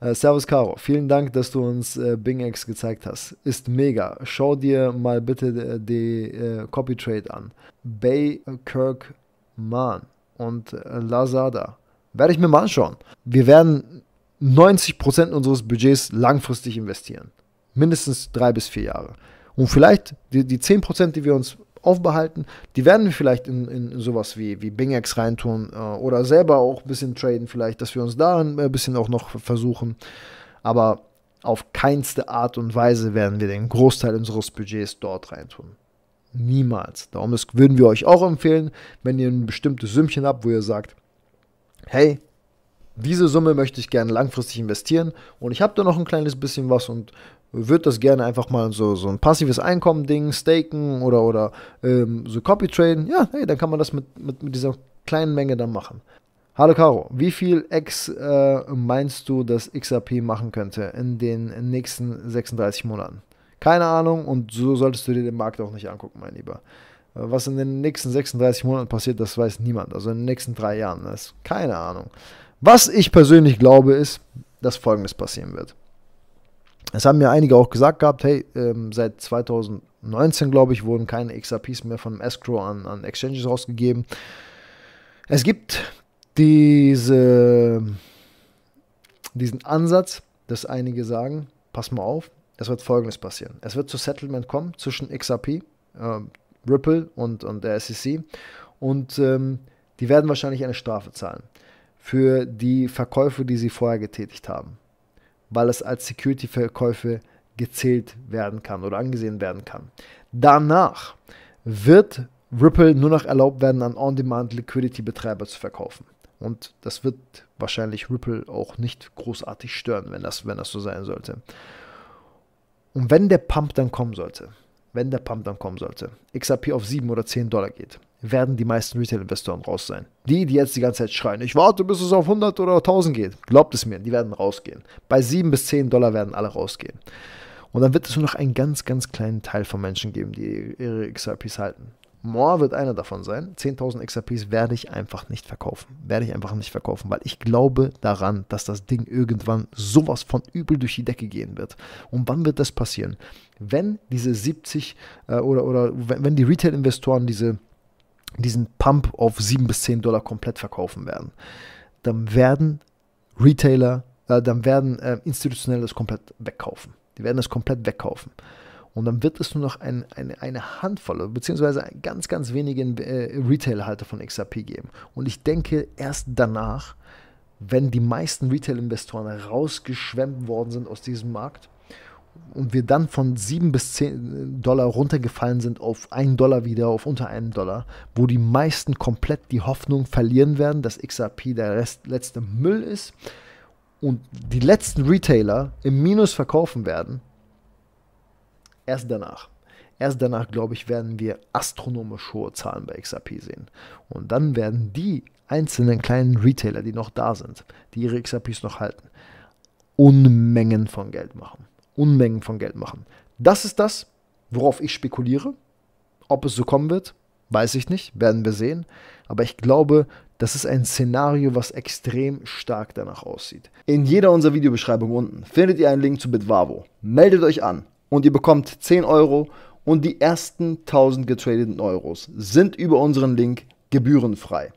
Äh, Servus Caro, vielen Dank, dass du uns äh, BingX gezeigt hast. Ist mega. Schau dir mal bitte äh, die äh, Copy Trade an. Bay Kirk Mann und äh, Lazada. Werde ich mir mal anschauen. Wir werden 90% unseres Budgets langfristig investieren. Mindestens drei bis vier Jahre. Und vielleicht die, die 10%, die wir uns aufbehalten. Die werden wir vielleicht in, in sowas wie, wie Bingex reintun äh, oder selber auch ein bisschen traden, vielleicht, dass wir uns da äh, ein bisschen auch noch versuchen. Aber auf keinste Art und Weise werden wir den Großteil unseres Budgets dort reintun. Niemals. Darum würden wir euch auch empfehlen, wenn ihr ein bestimmtes Sümmchen habt, wo ihr sagt, hey, diese Summe möchte ich gerne langfristig investieren und ich habe da noch ein kleines bisschen was und würde das gerne einfach mal so, so ein passives Einkommen-Ding staken oder, oder ähm, so Copy Traden. Ja, hey, dann kann man das mit, mit, mit dieser kleinen Menge dann machen. Hallo Caro, wie viel X äh, meinst du, dass XRP machen könnte in den nächsten 36 Monaten? Keine Ahnung und so solltest du dir den Markt auch nicht angucken, mein Lieber. Äh, was in den nächsten 36 Monaten passiert, das weiß niemand. Also in den nächsten drei Jahren, das ist keine Ahnung. Was ich persönlich glaube, ist, dass Folgendes passieren wird. Es haben mir einige auch gesagt gehabt, hey, ähm, seit 2019, glaube ich, wurden keine XRPs mehr von Escrow an, an Exchanges rausgegeben. Es gibt diese, diesen Ansatz, dass einige sagen, pass mal auf, es wird Folgendes passieren. Es wird zu Settlement kommen zwischen XRP, äh, Ripple und, und der SEC und ähm, die werden wahrscheinlich eine Strafe zahlen für die Verkäufe, die sie vorher getätigt haben, weil es als Security-Verkäufe gezählt werden kann oder angesehen werden kann. Danach wird Ripple nur noch erlaubt werden, an On-Demand-Liquidity-Betreiber zu verkaufen. Und das wird wahrscheinlich Ripple auch nicht großartig stören, wenn das, wenn das so sein sollte. Und wenn der Pump dann kommen sollte, wenn der Pump dann kommen sollte, XRP auf 7 oder 10 Dollar geht, werden die meisten Retail-Investoren raus sein. Die, die jetzt die ganze Zeit schreien, ich warte, bis es auf 100 oder 1000 geht. Glaubt es mir, die werden rausgehen. Bei 7 bis 10 Dollar werden alle rausgehen. Und dann wird es nur noch einen ganz, ganz kleinen Teil von Menschen geben, die ihre XRPs halten. More wird einer davon sein. 10.000 XRPs werde ich einfach nicht verkaufen. Werde ich einfach nicht verkaufen, weil ich glaube daran, dass das Ding irgendwann sowas von übel durch die Decke gehen wird. Und wann wird das passieren? Wenn diese 70 äh, oder, oder wenn die Retail-Investoren diese diesen Pump auf 7 bis 10 Dollar komplett verkaufen werden, dann werden Retailer, äh, dann werden äh, institutionelle das komplett wegkaufen. Die werden das komplett wegkaufen. Und dann wird es nur noch ein, eine, eine Handvoll, beziehungsweise ganz, ganz wenige äh, Retail-Halter von XRP geben. Und ich denke, erst danach, wenn die meisten Retail-Investoren rausgeschwemmt worden sind aus diesem Markt, und wir dann von 7 bis 10 Dollar runtergefallen sind auf 1 Dollar wieder, auf unter 1 Dollar, wo die meisten komplett die Hoffnung verlieren werden, dass XRP der Rest, letzte Müll ist und die letzten Retailer im Minus verkaufen werden. Erst danach. Erst danach, glaube ich, werden wir astronomisch hohe Zahlen bei XRP sehen. Und dann werden die einzelnen kleinen Retailer, die noch da sind, die ihre XRPs noch halten, Unmengen von Geld machen. Unmengen von Geld machen. Das ist das, worauf ich spekuliere. Ob es so kommen wird, weiß ich nicht, werden wir sehen. Aber ich glaube, das ist ein Szenario, was extrem stark danach aussieht. In jeder unserer Videobeschreibung unten findet ihr einen Link zu Bitwavo. Meldet euch an und ihr bekommt 10 Euro und die ersten 1000 getradeten Euros sind über unseren Link gebührenfrei.